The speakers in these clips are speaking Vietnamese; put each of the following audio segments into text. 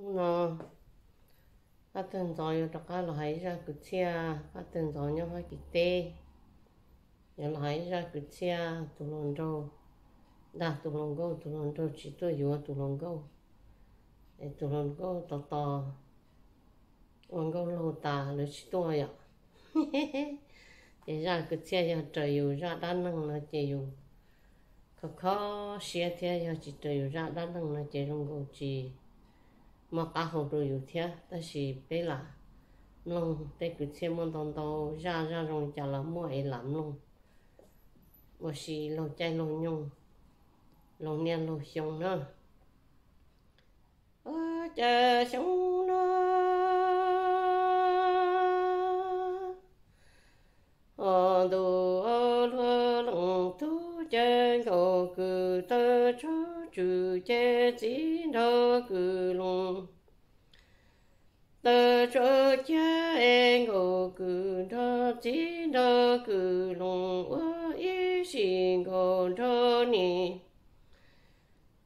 nó ờ. phát triển gió yêu đặc là hãy ra cái xe phát triển cho nhau phát kỹ tê nhớ là ra cái xe tụ lồn đâu đa tụ lồn gâu tụ lồn đâu chỉ tôi hiểu tụ lồn gâu để tụ lồn gâu to to lồn gâu lô tà lưỡi chỉ tôi ạ để ra cứ chia giờ trời yêu ra đa năng là chỉ yêu khó khó xia theo giờ chỉ trời yêu ra đa năng là chỉ lồn gâu chỉ mà cả hồ đồ yếu thế ta chỉ bé là long để cái xem mà tông tàu ra ra rồi chả là mua làm long mà chỉ lòng chạy lòng nhung lòng nén lòng sống nữa à, chờ sống nữa ở đồ ở lơ lòng tu chân cầu cử tơ chú chú chế chỉ cư lông tờ cho cha em ngô cư thơ chỉ đó cư lông ơ ý xì ngô thơ nì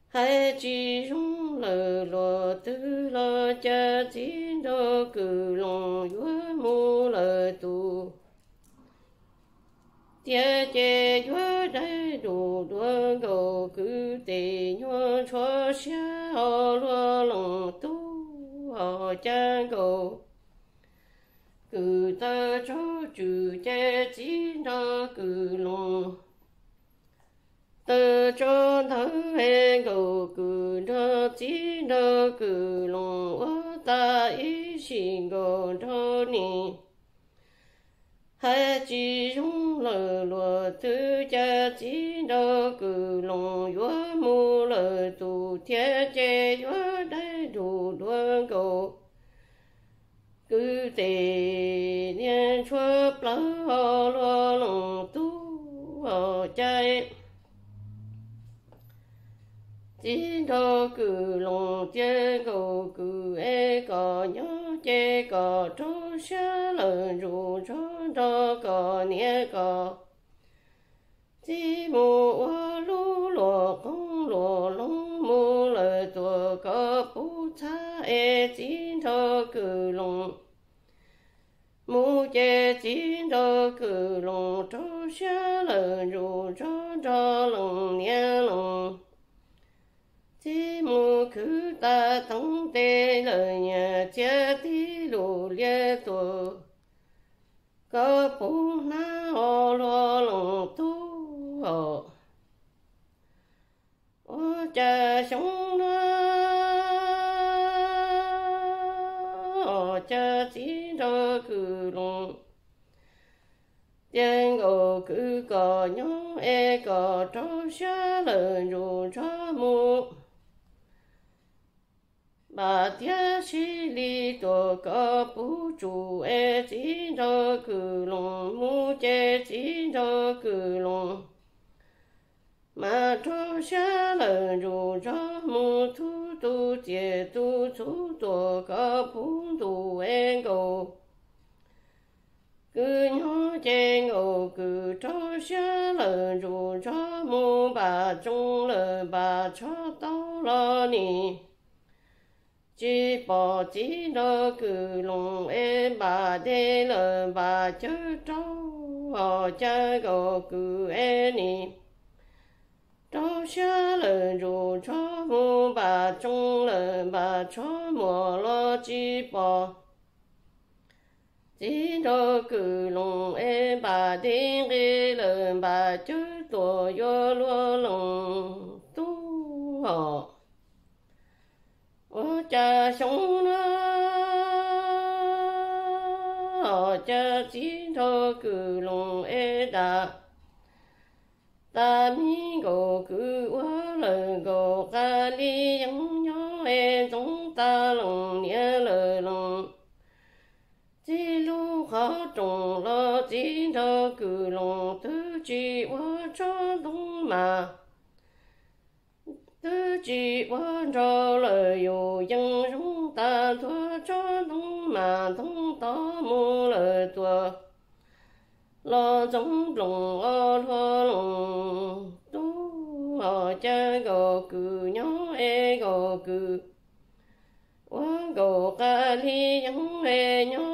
hai chỉ rung lờ lò tư lò cha chí đơ cư lông ơ mù lờ tu tia chê chúa đại đủ đua ngô cư tì nhua chúa xa lô lòng tu họ chân cầu, cứ ta cho chủ cha chỉ nó cử lòng ta cho ta hê cầu cứ nó chỉ nó cử lòng ô ta ý xin cầu cho nì hai chỉ dùng lời lùa tu cha chỉ nó cử lòng yếu chế đủ cầu cứ thế niên chúa lão lo lòng tu ở chạy chỉ đó cứ lòng chơi cầu cứ e có nhớ chơi có chú xa lần rủ cho đó có nhớ có chỉ một chín thơ cử lùng mu chế chín thơ cử lùng cho xa lờ rù cho cho lùng nha lùng chế mu cứ ta thống tê lời nhà chế tí lù lia tù cơ bù na ô lô lùng tu ô ô cha sống cứ lòng yên ngô cứ có nhó e có tró xa lợn dù tró mù bà tia xí li tổ có bú chủ e chỉ cho cử lòng mu che chỉ cho cử lòng mà cho xa lợn dù cho mu thu tu chế tu chú tổ có bú tu e ngô 舍了如叉木把中了把叉到了你，只把只了古龙哎把得了把就招哦这个古哎你。朝下了如窗木把中了把窗磨了几把。di đô cử lông e bà đi nghe lần bà chú tổ yo lo lông tu họ ô cha sống nó họ cha di đô cử lông e đà ta mi gò cử ô lần gò ca li yang nhỏ e chúng ta lông nhớ lời que l'on te dit wa cho dong ma te ji wa cho le yo yang rong ta tu cho dong ma dong ta mu le tu lo giống long o lo long tu o cha go ku nyo e go ku wa go ka li yang e nyo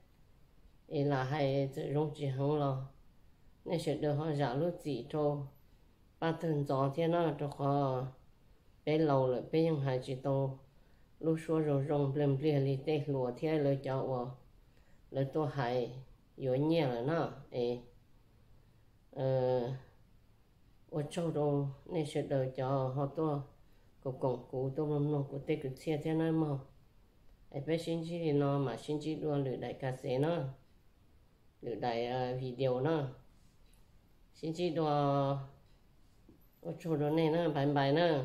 ý là hay rong chỉ hông lo nên sẽ được họ giả lúc gì cho ba tuần gió thế nó cho họ lâu rồi bé ยัง hai chỉ tô lúc xưa rồi rong blim blim đi tê lùa thế lời cho vợ lời tôi hay yếu nhẹ rồi nó ờ ở trong đó nên sẽ được cho họ tôi cục cổng cụ tôi mầm nó cụ tê cụ xe thế nó mà ấy bé xin chỉ nó mà xin chỉ đua lửa đại ca xe nó được đại ờ, video nó xin chị đo, ở chỗ đó này nó bài bài nó